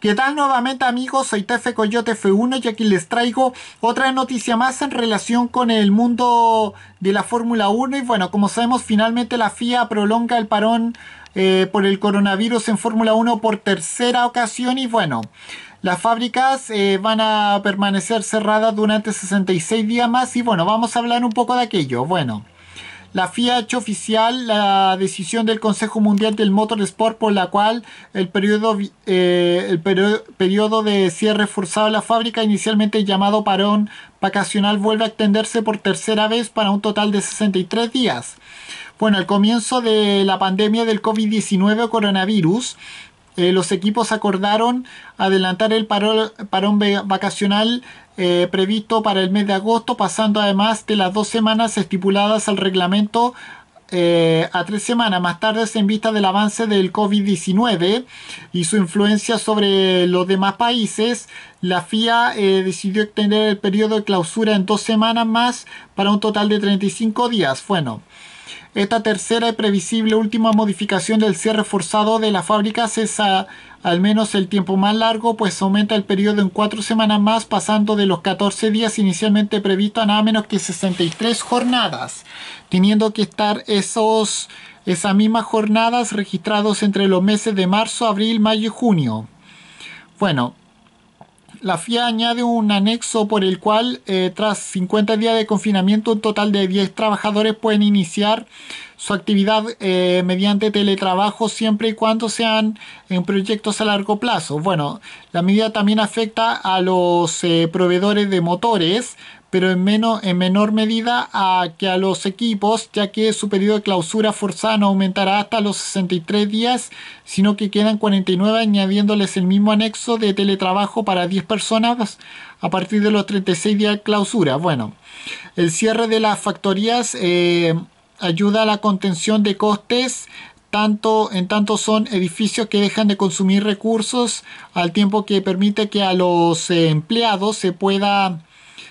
¿Qué tal nuevamente amigos? Soy Tefe Coyote F1 y aquí les traigo otra noticia más en relación con el mundo de la Fórmula 1 y bueno, como sabemos finalmente la FIA prolonga el parón eh, por el coronavirus en Fórmula 1 por tercera ocasión y bueno, las fábricas eh, van a permanecer cerradas durante 66 días más y bueno, vamos a hablar un poco de aquello. Bueno. La FIA ha hecho oficial la decisión del Consejo Mundial del Motorsport por la cual el periodo, eh, el periodo, de cierre forzado de la fábrica, inicialmente llamado parón vacacional, vuelve a extenderse por tercera vez para un total de 63 días. Bueno, al comienzo de la pandemia del COVID-19 o coronavirus, eh, los equipos acordaron adelantar el parón, parón vacacional eh, previsto para el mes de agosto, pasando además de las dos semanas estipuladas al reglamento eh, a tres semanas más tarde en vista del avance del COVID-19 y su influencia sobre los demás países, la FIA eh, decidió extender el periodo de clausura en dos semanas más para un total de 35 días. Bueno, esta tercera y previsible última modificación del cierre forzado de la fábrica cesa al menos el tiempo más largo, pues aumenta el periodo en cuatro semanas más, pasando de los 14 días inicialmente previstos a nada menos que 63 jornadas, teniendo que estar esos, esas mismas jornadas registrados entre los meses de marzo, abril, mayo y junio. Bueno, la FIA añade un anexo por el cual eh, tras 50 días de confinamiento un total de 10 trabajadores pueden iniciar su actividad eh, mediante teletrabajo siempre y cuando sean en eh, proyectos a largo plazo. Bueno, la medida también afecta a los eh, proveedores de motores, pero en, menos, en menor medida a, que a los equipos, ya que su periodo de clausura forzada no aumentará hasta los 63 días, sino que quedan 49 añadiéndoles el mismo anexo de teletrabajo para 10 personas a partir de los 36 días de clausura. Bueno, el cierre de las factorías ayuda a la contención de costes tanto, en tanto son edificios que dejan de consumir recursos al tiempo que permite que a los eh, empleados se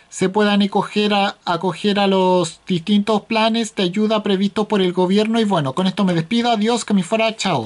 se puedan acoger a, acoger a los distintos planes de ayuda previstos por el gobierno y bueno, con esto me despido, adiós, que me fuera, chao.